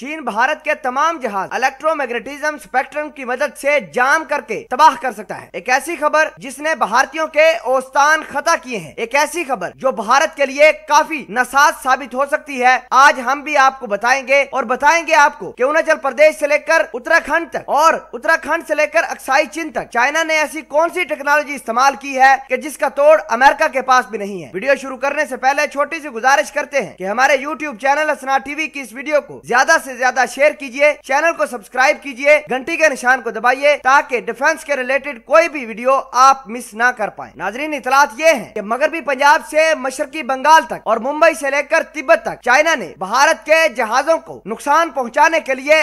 चीन भारत के तमाम जहाज इलेक्ट्रोमैग्नेटिज्म स्पेक्ट्रम की मदद से जाम करके तबाह कर सकता है एक ऐसी खबर जिसने भारतीयों के औस्तान खता किए हैं एक ऐसी खबर जो भारत के लिए काफी नसाज साबित हो सकती है आज हम भी आपको बताएंगे और बताएंगे आपको की अरुणाचल प्रदेश से लेकर उत्तराखंड तक और उत्तराखंड से लेकर अक्साई चीन तक चाइना ने ऐसी कौन सी टेक्नोलॉजी इस्तेमाल की है की जिसका तोड़ अमेरिका के पास भी नहीं है वीडियो शुरू करने ऐसी पहले छोटी सी गुजारिश करते हैं की हमारे यूट्यूब चैनल असना टीवी की इस वीडियो को ज्यादा से ज्यादा शेयर कीजिए चैनल को सब्सक्राइब कीजिए घंटी के निशान को दबाइए ताकि डिफेंस के रिलेटेड कोई भी वीडियो आप मिस ना कर पाए नाजरीन इतलात ये है की मगरबी पंजाब ऐसी मशरकी बंगाल तक और मुंबई ऐसी लेकर तिब्बत तक चाइना ने भारत के जहाजों को नुकसान पहुँचाने के लिए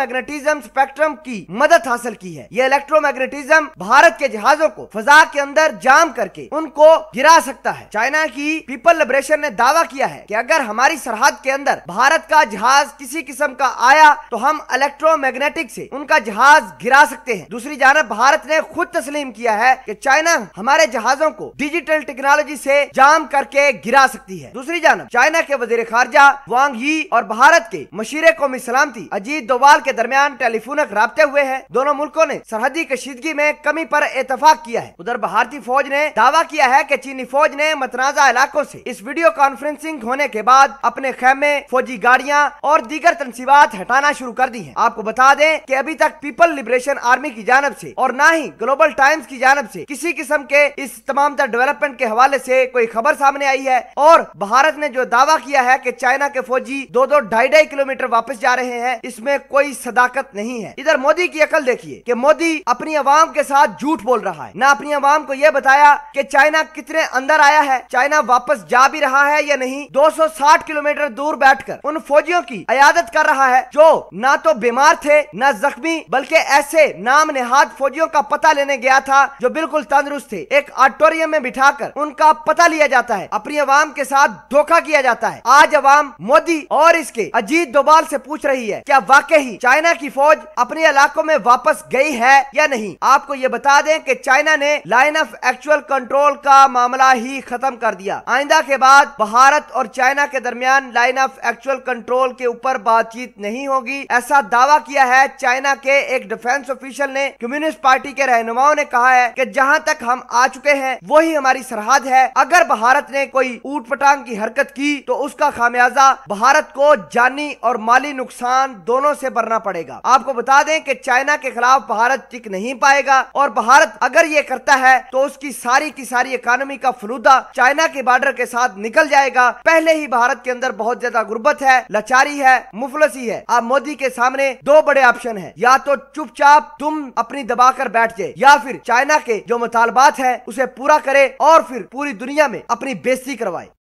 मैग्नेटिज्म स्पेक्ट्रम की मदद हासिल की है ये मैग्नेटिज्म भारत के जहाजों को फजा के अंदर जाम करके उनको गिरा सकता है चाइना की पीपल लिबरेशन ने दावा किया है कि अगर हमारी सरहद के अंदर भारत का जहाज किसी किस्म का आया तो हम इलेक्ट्रोमैग्नेटिक से उनका जहाज गिरा सकते हैं दूसरी जानब भारत ने खुद तस्लीम किया है कि चाइना हमारे जहाजों को डिजिटल टेक्नोलॉजी से जाम करके गिरा सकती है दूसरी जानब चाइना के वजीर खारजा वांग ही और भारत के मशीर कौमी सलामती अजीत डोवाल के दरमियान टेलीफोनक रबते हुए है दोनों मुल्कों ने सरहदी कशीदगी में कमी पर इतफाक किया है उधर भारतीय फौज ने दावा किया है की चीनी फौज ने मतनाजा इलाकों ऐसी इस वीडियो कॉन्फ्रेंसिंग होने के बाद अपने खेमे फौजी गाड़ियाँ और दीगर तनसीबात हटाना शुरू कर दी है आपको बता दें कि अभी तक पीपल लिबरेशन आर्मी की जानब से और ना ही ग्लोबल टाइम्स की जानब से किसी किस्म के इस तमाम डेवलपमेंट के हवाले से कोई खबर सामने आई है और भारत ने जो दावा किया है कि चाइना के फौजी दो दो ढाई ढाई किलोमीटर वापस जा रहे हैं इसमें कोई सदाकत नहीं है इधर मोदी की अकल देखिए कि मोदी अपनी आवाम के साथ झूठ बोल रहा है ना अपनी आवाम को यह बताया कि चाइना कितने अंदर आया है चाइना वापस जा भी रहा है या नहीं 260 किलोमीटर दूर बैठकर उन फौजियों की अयादत कर रहा है जो ना तो बीमार थे न जख्मी बल्कि ऐसे नाम नेहाद फौजियों का पता लेने गया था जो बिल्कुल तंदुरुस्त थे एक ऑडिटोरियम में बिठाकर उनका पता लिया जाता है अपनी अवाम के साथ धोखा किया जाता है आज अवाम मोदी और इसके अजीत डोभाल ऐसी पूछ रही है क्या वाकई ही चाइना की फौज अपने इलाकों में वापस गयी है या नहीं आपको ये बता दें की चाइना ने लाइन ऑफ एक्चुअल कंट्रोल का मामला ही खत्म कर दिया आइंदा के बाद भारत और चाइना के दरमियान लाइन ऑफ एक्चुअल कंट्रोल के ऊपर बात बातचीत नहीं होगी ऐसा दावा किया है चाइना के एक डिफेंस ऑफिशियल ने कम्युनिस्ट पार्टी के रहनुमाओं ने कहा है कि जहां तक हम आ चुके हैं वही हमारी सरहद है अगर भारत ने कोई ऊट पटांग की हरकत की तो उसका खामियाजा भारत को जानी और माली नुकसान दोनों से भरना पड़ेगा आपको बता दें कि चाइना के खिलाफ भारत टिक नहीं पाएगा और भारत अगर ये करता है तो उसकी सारी की सारी इकोनॉमी का फलूदा चाइना के बॉर्डर के साथ निकल जाएगा पहले ही भारत के अंदर बहुत ज्यादा गुर्बत है लाचारी है मुफलस ही है आप मोदी के सामने दो बड़े ऑप्शन है या तो चुपचाप तुम अपनी दबा कर बैठ जाए या फिर चाइना के जो मुतालबात है उसे पूरा करे और फिर पूरी दुनिया में अपनी बेजती करवाए